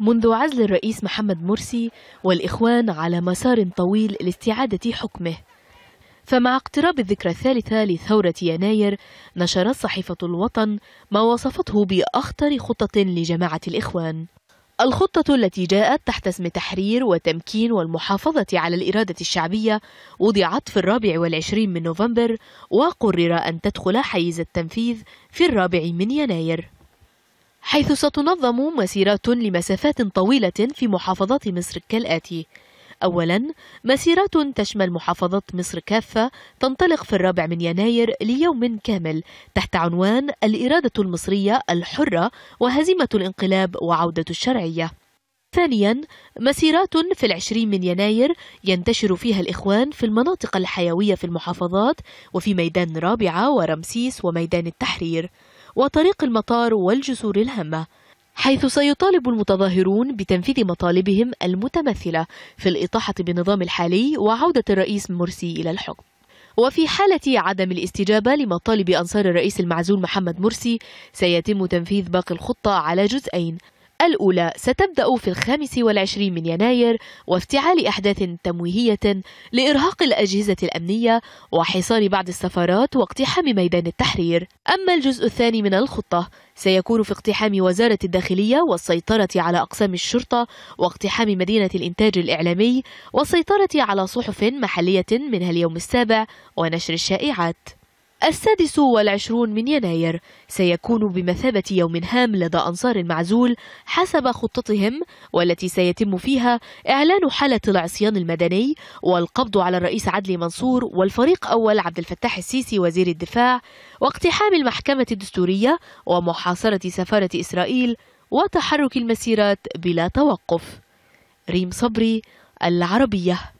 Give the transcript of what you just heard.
منذ عزل الرئيس محمد مرسي والإخوان على مسار طويل لاستعادة حكمه فمع اقتراب الذكرى الثالثة لثورة يناير نشرت صحيفة الوطن ما وصفته بأخطر خطة لجماعة الإخوان الخطة التي جاءت تحت اسم تحرير وتمكين والمحافظة على الإرادة الشعبية وضعت في الرابع والعشرين من نوفمبر وقرر أن تدخل حيز التنفيذ في الرابع من يناير حيث ستنظم مسيرات لمسافات طويلة في محافظات مصر كالآتي أولا مسيرات تشمل محافظات مصر كافة تنطلق في الرابع من يناير ليوم كامل تحت عنوان الإرادة المصرية الحرة وهزيمة الانقلاب وعودة الشرعية ثانيا مسيرات في العشرين من يناير ينتشر فيها الإخوان في المناطق الحيوية في المحافظات وفي ميدان رابعة ورمسيس وميدان التحرير وطريق المطار والجسور الهامة حيث سيطالب المتظاهرون بتنفيذ مطالبهم المتمثلة في الإطاحة بالنظام الحالي وعودة الرئيس مرسي إلى الحكم وفي حالة عدم الاستجابة لمطالب أنصار الرئيس المعزول محمد مرسي سيتم تنفيذ باقي الخطة على جزئين الأولى ستبدأ في الخامس والعشرين من يناير وافتعال أحداث تمويهية لإرهاق الأجهزة الأمنية وحصار بعض السفارات واقتحام ميدان التحرير أما الجزء الثاني من الخطة سيكون في اقتحام وزارة الداخلية والسيطرة على أقسام الشرطة واقتحام مدينة الإنتاج الإعلامي والسيطرة على صحف محلية منها اليوم السابع ونشر الشائعات السادس والعشرون من يناير سيكون بمثابة يوم هام لدى أنصار المعزول حسب خطتهم والتي سيتم فيها إعلان حالة العصيان المدني والقبض على الرئيس عدلي منصور والفريق أول عبد الفتاح السيسي وزير الدفاع واقتحام المحكمة الدستورية ومحاصرة سفارة إسرائيل وتحرك المسيرات بلا توقف ريم صبري العربيه